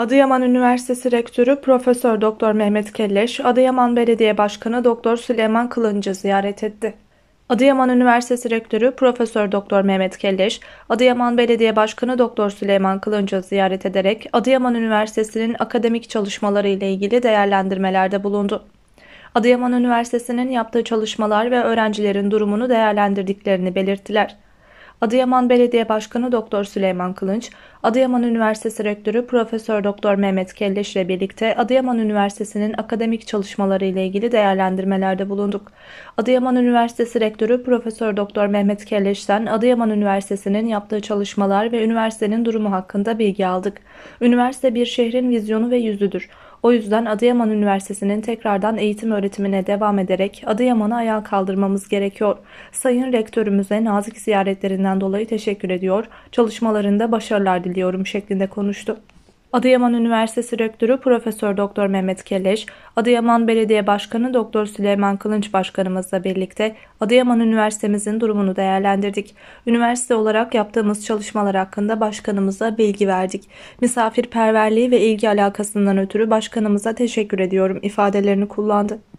Adıyaman Üniversitesi Rektörü Profesör Doktor Mehmet Kelleş, Adıyaman Belediye Başkanı Doktor Süleyman Kılıncı ziyaret etti. Adıyaman Üniversitesi Rektörü Profesör Doktor Mehmet Kelleş, Adıyaman Belediye Başkanı Doktor Süleyman Kılıncı ziyaret ederek Adıyaman Üniversitesi'nin akademik çalışmaları ile ilgili değerlendirmelerde bulundu. Adıyaman Üniversitesi'nin yaptığı çalışmalar ve öğrencilerin durumunu değerlendirdiklerini belirttiler. Adıyaman Belediye Başkanı Doktor Süleyman Kılınç, Adıyaman Üniversitesi Rektörü Profesör Doktor Mehmet Kelleş ile birlikte Adıyaman Üniversitesi'nin akademik çalışmaları ile ilgili değerlendirmelerde bulunduk. Adıyaman Üniversitesi Rektörü Profesör Doktor Mehmet Kelleş'ten Adıyaman Üniversitesi'nin yaptığı çalışmalar ve üniversitenin durumu hakkında bilgi aldık. Üniversite bir şehrin vizyonu ve yüzüdür. O yüzden Adıyaman Üniversitesi'nin tekrardan eğitim öğretimine devam ederek Adıyaman'ı ayağa kaldırmamız gerekiyor. Sayın Rektörümüze nazik ziyaretlerinden dolayı teşekkür ediyor, çalışmalarında başarılar diliyorum şeklinde konuştu. Adıyaman Üniversitesi Rektörü Profesör Doktor Mehmet Keleş, Adıyaman Belediye Başkanı Doktor Süleyman Kılınç Başkanımızla birlikte Adıyaman Üniversitemizin durumunu değerlendirdik. Üniversite olarak yaptığımız çalışmalar hakkında başkanımıza bilgi verdik. Misafirperverliği ve ilgi alakasından ötürü başkanımıza teşekkür ediyorum ifadelerini kullandı.